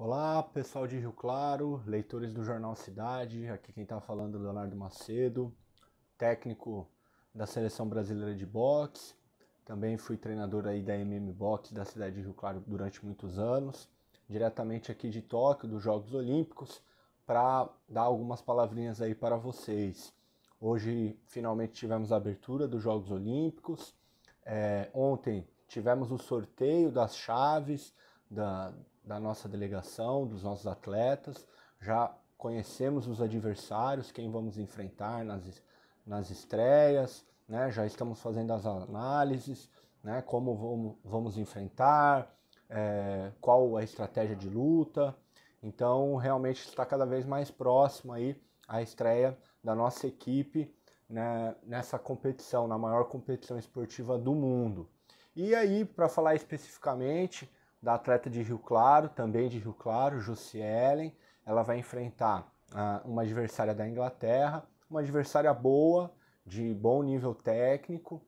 Olá, pessoal de Rio Claro, leitores do jornal Cidade, aqui quem está falando é Leonardo Macedo, técnico da Seleção Brasileira de Boxe, também fui treinador aí da MM Boxe da cidade de Rio Claro durante muitos anos, diretamente aqui de Tóquio, dos Jogos Olímpicos, para dar algumas palavrinhas aí para vocês. Hoje finalmente tivemos a abertura dos Jogos Olímpicos, é, ontem tivemos o sorteio das chaves da, da nossa delegação, dos nossos atletas, já conhecemos os adversários, quem vamos enfrentar nas, nas estreias, né? já estamos fazendo as análises, né? como vamos, vamos enfrentar, é, qual a estratégia de luta. Então, realmente está cada vez mais próximo aí a estreia da nossa equipe né, nessa competição, na maior competição esportiva do mundo. E aí, para falar especificamente da atleta de Rio Claro, também de Rio Claro, Jussielen. Ela vai enfrentar ah, uma adversária da Inglaterra, uma adversária boa, de bom nível técnico.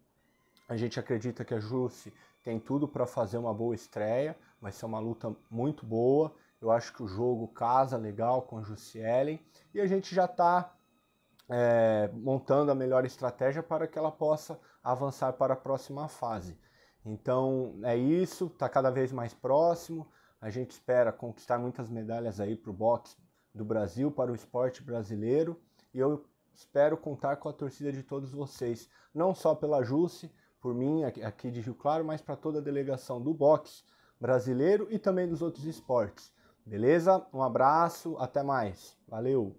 A gente acredita que a Jussi tem tudo para fazer uma boa estreia, vai ser uma luta muito boa. Eu acho que o jogo casa legal com a Jussielen e a gente já está é, eh, montando a melhor estratégia para que ela possa avançar para a próxima fase. Então é isso, está cada vez mais próximo. A gente espera conquistar muitas medalhas aí para o boxe do Brasil, para o esporte brasileiro. E eu espero contar com a torcida de todos vocês, não só pela Jusse, por mim aqui de Rio Claro, mas para toda a delegação do boxe brasileiro e também dos outros esportes. Beleza? Um abraço, até mais. Valeu!